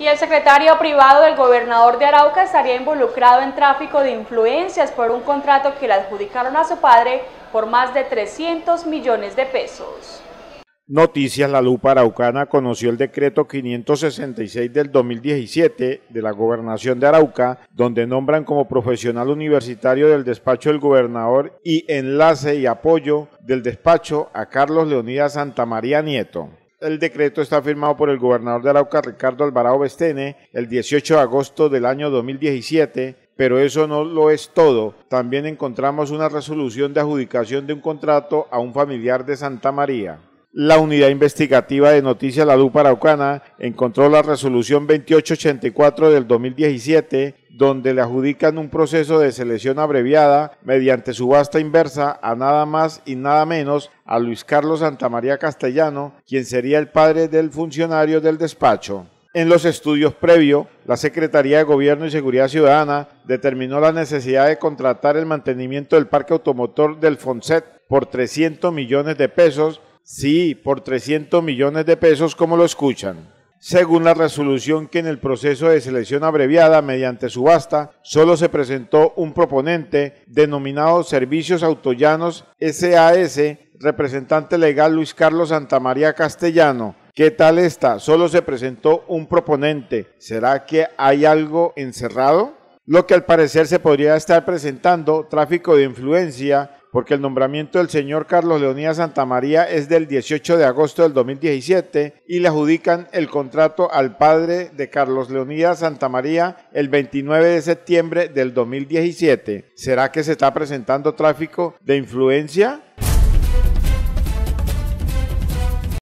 Y el secretario privado del gobernador de Arauca estaría involucrado en tráfico de influencias por un contrato que le adjudicaron a su padre por más de 300 millones de pesos. Noticias La Lupa Araucana conoció el decreto 566 del 2017 de la Gobernación de Arauca, donde nombran como profesional universitario del despacho del gobernador y enlace y apoyo del despacho a Carlos Leonidas Santamaría Nieto. El decreto está firmado por el gobernador de Arauca, Ricardo Alvarado Bestene, el 18 de agosto del año 2017, pero eso no lo es todo. También encontramos una resolución de adjudicación de un contrato a un familiar de Santa María. La unidad investigativa de Noticias La Lupa Araucana encontró la resolución 2884 del 2017 donde le adjudican un proceso de selección abreviada mediante subasta inversa a nada más y nada menos a Luis Carlos Santamaría Castellano, quien sería el padre del funcionario del despacho. En los estudios previos, la Secretaría de Gobierno y Seguridad Ciudadana determinó la necesidad de contratar el mantenimiento del parque automotor del FONSET por 300 millones de pesos Sí, por 300 millones de pesos como lo escuchan. Según la resolución que en el proceso de selección abreviada mediante subasta solo se presentó un proponente denominado Servicios Autollanos SAS, representante legal Luis Carlos Santamaría Castellano, ¿Qué tal está? Solo se presentó un proponente. ¿Será que hay algo encerrado? Lo que al parecer se podría estar presentando, tráfico de influencia, porque el nombramiento del señor Carlos Leonidas María es del 18 de agosto del 2017 y le adjudican el contrato al padre de Carlos Leonidas María el 29 de septiembre del 2017. ¿Será que se está presentando tráfico de influencia?